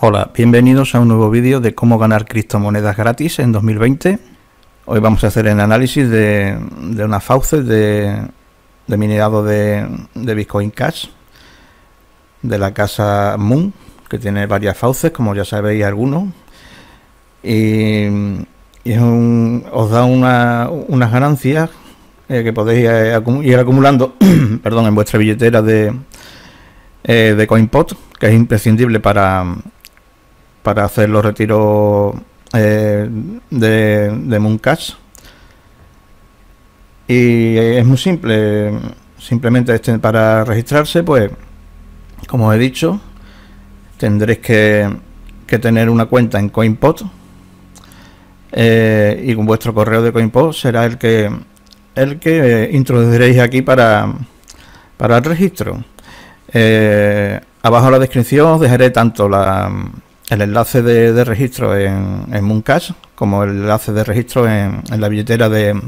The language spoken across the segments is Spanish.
Hola, bienvenidos a un nuevo vídeo de cómo ganar criptomonedas gratis en 2020. Hoy vamos a hacer el análisis de, una fauce de, minerado de, Bitcoin Cash de la casa Moon, que tiene varias fauces, como ya sabéis algunos. Y, os da unas ganancias eh, que podéis eh, ir acumulando perdón, en vuestra billetera de, eh, de CoinPot, que es imprescindible para para hacer los retiros eh, de, Mooncash. Y es muy simple, simplemente este, para registrarse, pues, como he dicho, tendréis que, tener una cuenta en CoinPot eh, y con vuestro correo de CoinPot será el que el que eh, introduciréis aquí para, para el registro. abajo en la descripción os dejaré tanto la, el enlace de, registro en, en, como el enlace de registro en, la billetera de,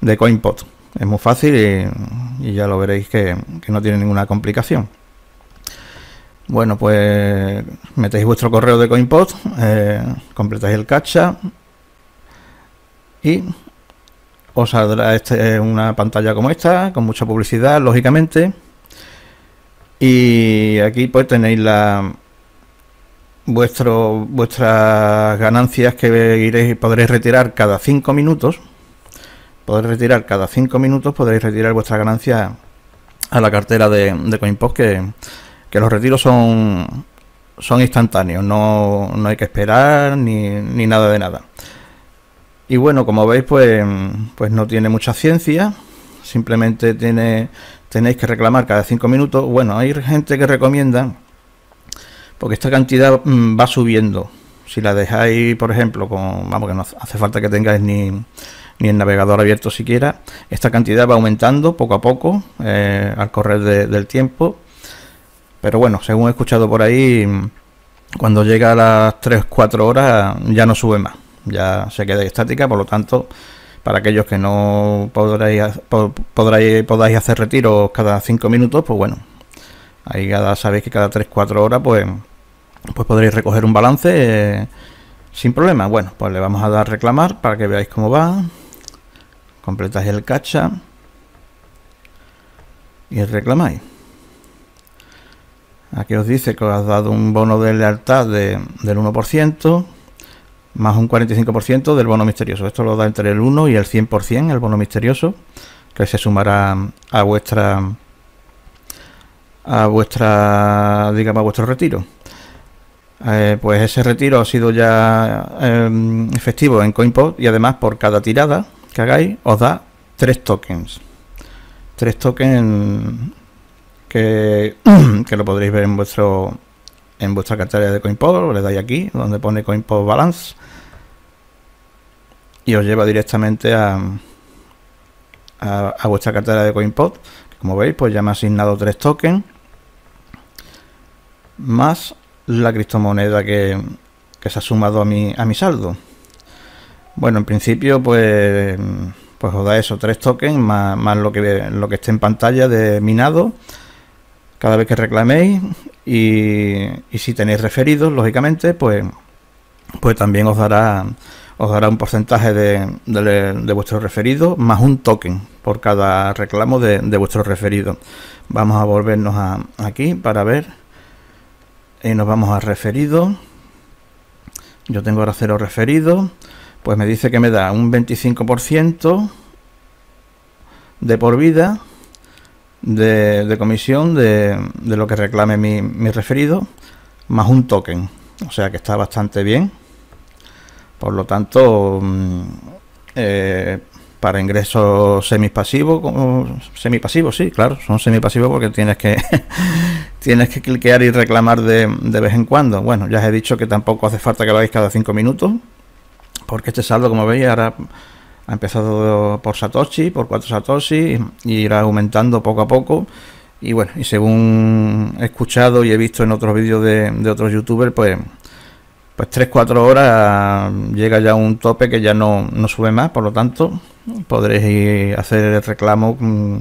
de CoinPot. Es muy fácil y, ya lo veréis que, no tiene ninguna complicación. Bueno, pues metéis vuestro correo de CoinPot, eh, completáis el captcha y os saldrá este, una pantalla como esta, con mucha publicidad, lógicamente. Y aquí pues tenéis la, vuestro, vuestras ganancias que iréis, podréis retirar cada cinco minutos. Podréis retirar cada cinco minutos, podréis retirar vuestras ganancias a la cartera de, CoinPost, que, que, los retiros son, son instantáneos, no, no hay que esperar ni, nada de nada. Y bueno, como veis, pues, pues no tiene mucha ciencia, simplemente tiene, tenéis que reclamar cada cinco minutos. Bueno, hay gente que recomienda porque esta cantidad mm, va subiendo. Si la dejáis, por ejemplo, con, vamos, que no hace falta que tengáis ni, ni el navegador abierto siquiera, esta cantidad va aumentando poco a poco eh, al correr del tiempo. Pero bueno, según he escuchado por ahí, cuando llega a las 3-4 horas ya no sube más, ya se queda estática, por lo tanto, para aquellos que no podréis, podáis hacer retiros cada 5 minutos, pues bueno, ahí cada, sabéis que cada 3-4 horas pues pues podréis recoger un balance eh, sin problema. Bueno, pues le vamos a dar reclamar para que veáis cómo va. Completáis el cacha y reclamáis. Aquí os dice que os has dado un bono de lealtad del 1%, más un 45% del bono misterioso. Esto lo da entre el 1 y el 100%, el bono misterioso, que se sumará a vuestra, a vuestra, digamos, a vuestro retiro. Eh, pues ese retiro ha sido ya em, efectivo en CoinPod y además por cada tirada que hagáis os da tres tokens. Tres tokens que, lo podréis ver en vuestro en vuestra cartera de CoinPod, le dais aquí donde pone CoinPod Balance y os lleva directamente a, a, a vuestra cartera de CoinPod. Como veis, pues ya me ha asignado tres tokens más la criptomoneda que, que se ha sumado a mi, a mi saldo. Bueno, en principio, pues, pues os da eso, tres tokens más, lo, que, lo que esté en pantalla de minado cada vez que reclaméis y, si tenéis referidos, lógicamente, pues, pues también os dará os dará un porcentaje de, vuestro referido más un token por cada reclamo de, vuestro referido. Vamos a volvernos aquí para ver y nos vamos a referido. Yo tengo ahora cero referido. Pues me dice que me da un 25% de por vida de, comisión de, lo que reclame mi, referido, más un token. O sea que está bastante bien. Por lo tanto, mm, eh, para ingresos semipasivos, semipasivos, sí, claro, son semipasivos porque tienes que, tienes que cliquear y reclamar de, vez en cuando. Bueno, ya os he dicho que tampoco hace falta que lo hagáis cada 5 minutos, porque este saldo, como veis, ahora ha empezado por Satoshi, por 4 Satoshi, y irá aumentando poco a poco. Y bueno, y según he escuchado y he visto en otros vídeos de, otros youtubers, pues pues 3-4 horas llega ya un tope que ya no, sube más, por lo tanto podréis hacer el reclamo mm,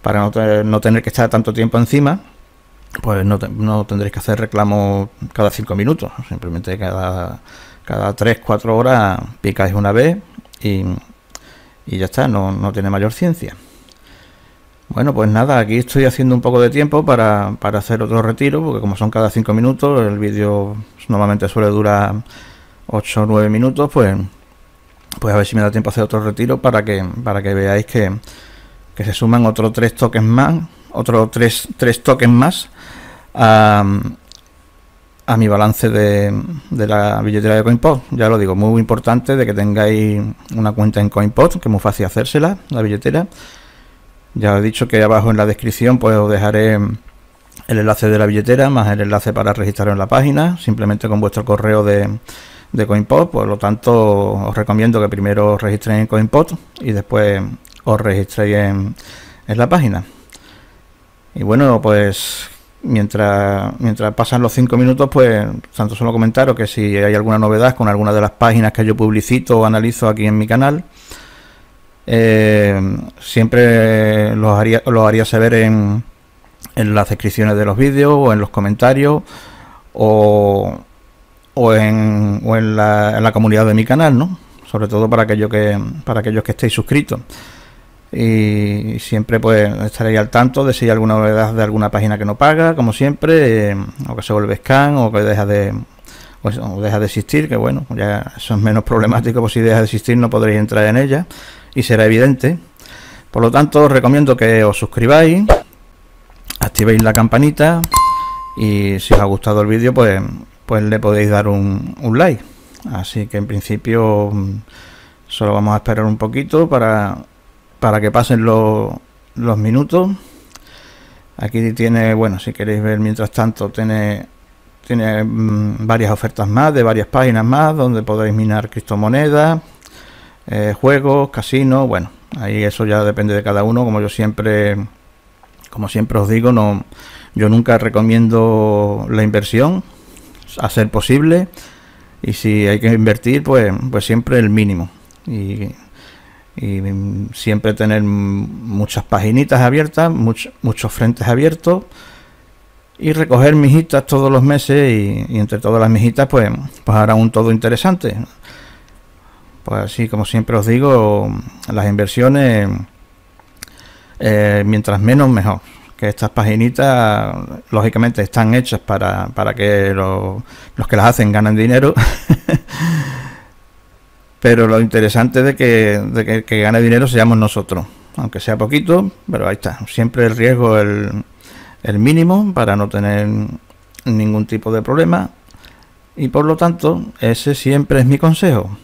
para no tener que estar tanto tiempo encima pues no, tendréis que hacer reclamo cada cinco minutos, simplemente cada, cada 3, 4 horas picáis una vez y, ya está, no, no, tiene mayor ciencia. Bueno, pues nada, aquí estoy haciendo un poco de tiempo para, hacer otro retiro, porque como son cada 5 minutos, el vídeo normalmente suele durar 8 o 9 minutos, pues, pues a ver si me da tiempo a hacer otro retiro para que, para que veáis que, que se suman otros tres toques más otros tres, tres tokens más a, mi balance de, de, la billetera de CoinPod. Ya lo digo, muy importante de que tengáis una cuenta en CoinPod, que es muy fácil hacérsela, la billetera. Ya he dicho que abajo en la descripción pues os dejaré el enlace de la billetera más el enlace para registraros en la página, simplemente con vuestro correo de, de CoinPod. Por lo tanto, os recomiendo que primero os registréis en CoinPod y después os registréis en la página. Y bueno, pues mientras, pasan los cinco minutos, pues tanto solo comentaros que si hay alguna novedad con alguna de las páginas que yo publicito o analizo aquí en mi canal, eh, siempre los haría, los haría saber en, en las descripciones de los vídeos o en los comentarios o, en, la, comunidad de mi canal, ¿no? Sobre todo para, aquellos que, para aquellos que estéis suscritos y siempre pues estaréis al tanto de si hay alguna novedad de alguna página que no paga, como siempre, eh, o que se vuelve scan o que deja de pues, deja de existir, que bueno, ya eso es menos problemático, pues si deja de existir no podréis entrar en ella y será evidente. Por lo tanto, os recomiendo que os suscribáis, activéis la campanita y si os ha gustado el vídeo, pues, pues le podéis dar un, un like. Así que en principio mm, solo vamos a esperar un poquito para para que pasen los minutos. Aquí tiene, bueno, si queréis ver mientras tanto, tiene, tiene mm, varias ofertas más, de varias páginas más, donde podéis minar criptomonedas, eh, juegos, casinos, bueno, ahí eso ya depende de cada uno, como yo siempre, como siempre os digo, no, yo nunca recomiendo la inversión, a ser posible, y si hay que invertir, pues, pues siempre el mínimo. Y y siempre tener muchas paginitas abiertas, muchos frentes abiertos y recoger mijitas todos los meses y, entre todas las mijitas pues, pues hará un todo interesante. Pues así como siempre os digo, las inversiones eh, mientras menos mejor. Que estas paginitas lógicamente están hechas para, que los que las hacen ganen dinero. Pero lo interesante de que, gane dinero seamos nosotros, aunque sea poquito, pero ahí está. Siempre el riesgo el, el mínimo para no tener ningún tipo de problema. Y por lo tanto, ese siempre es mi consejo.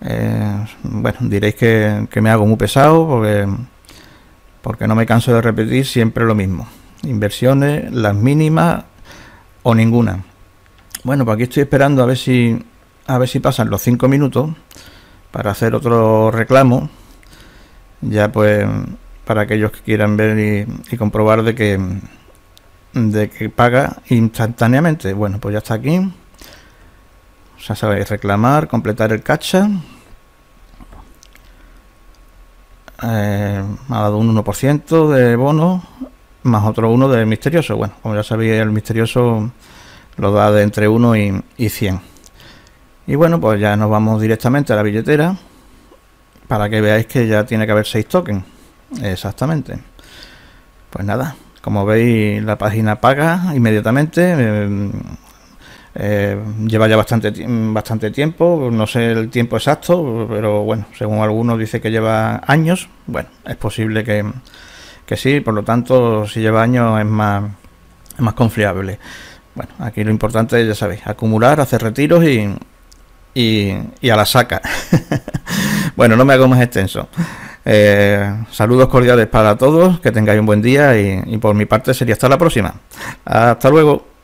Eh, bueno, diréis que, me hago muy pesado porque, porque no me canso de repetir siempre lo mismo. Inversiones, las mínimas o ninguna. Bueno, pues aquí estoy esperando a ver si a ver si pasan los 5 minutos para hacer otro reclamo. Ya pues para aquellos que quieran ver y, comprobar de que de que paga instantáneamente. Bueno, pues ya está aquí. Ya sabéis, reclamar, completar el cacha. Eh, ha dado un 1% de bono más otro uno de misterioso. Bueno, como ya sabéis, el misterioso lo da de entre 1 y, y 100. Y bueno, pues ya nos vamos directamente a la billetera para que veáis que ya tiene que haber seis tokens. Exactamente. Pues nada, como veis la página paga inmediatamente. Em, em, lleva ya bastante, bastante tiempo, no sé el tiempo exacto, pero bueno, según algunos dice que lleva años. Bueno, es posible que, sí, por lo tanto, si lleva años es más, es más confiable. Bueno, aquí lo importante, ya sabéis, acumular, hacer retiros y, y, a la saca. bueno, no me hago más extenso. Eh, saludos cordiales para todos, que tengáis un buen día y por mi parte sería hasta la próxima. Hasta luego.